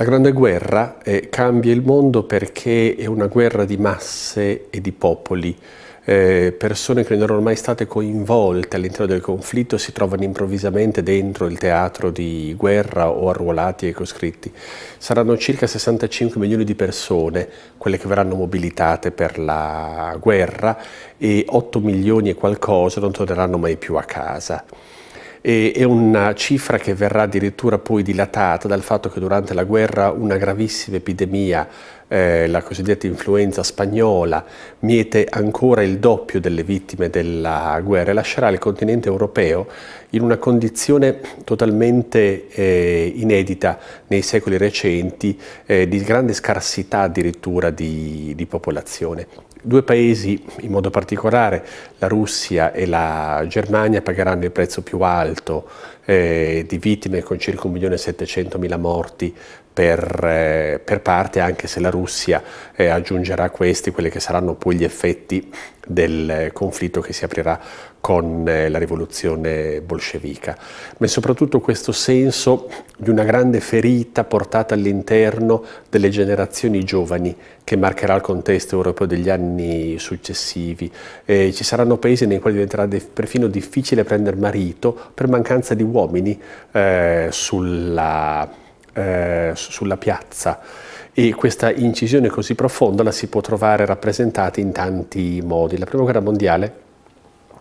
La Grande Guerra eh, cambia il mondo perché è una guerra di masse e di popoli. Eh, persone che non erano mai state coinvolte all'interno del conflitto si trovano improvvisamente dentro il teatro di guerra o arruolati e coscritti. Saranno circa 65 milioni di persone quelle che verranno mobilitate per la guerra e 8 milioni e qualcosa non torneranno mai più a casa e, è una cifra che verrà addirittura poi dilatata dal fatto che durante la guerra una gravissima epidemia, eh, la cosiddetta influenza spagnola, miete ancora il doppio delle vittime della guerra e lascerà il continente europeo in una condizione totalmente eh, inedita nei secoli recenti, eh, di grande scarsità addirittura di, di popolazione. Due paesi, in modo particolare, la Russia e la Germania, pagheranno il prezzo più alto eh, di vittime con circa 1.700.000 morti per, eh, per, parte, anche se la Russia eh, aggiungerà a questi quelli che saranno poi gli effetti del eh, conflitto che si aprirà con eh, la rivoluzione bolscevica, ma soprattutto questo senso di una grande ferita portata all'interno delle generazioni giovani che marcherà il contesto europeo degli anni successivi. Eh, ci saranno paesi nei quali diventerà perfino difficile prendere marito per mancanza di uomini eh, sulla eh, sulla piazza e questa incisione così profonda la si può trovare rappresentata in tanti modi. La Prima Guerra Mondiale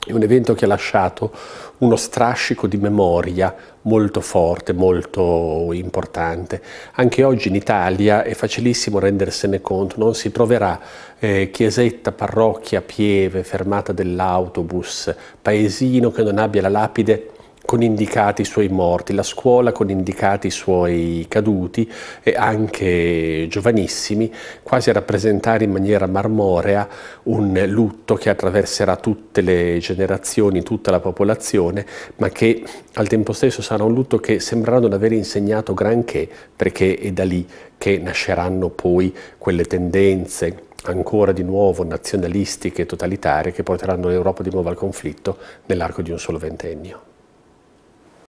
è un evento che ha lasciato uno strascico di memoria molto forte, molto importante. Anche oggi in Italia è facilissimo rendersene conto, non si troverà eh, chiesetta, parrocchia, pieve, fermata dell'autobus, paesino che non abbia la lapide con indicati i suoi morti, la scuola con indicati i suoi caduti e anche giovanissimi, quasi a rappresentare in maniera marmorea un lutto che attraverserà tutte le generazioni, tutta la popolazione, ma che al tempo stesso sarà un lutto che sembrerà non aver insegnato granché, perché è da lì che nasceranno poi quelle tendenze ancora di nuovo nazionalistiche e totalitarie che porteranno l'Europa di nuovo al conflitto nell'arco di un solo ventennio.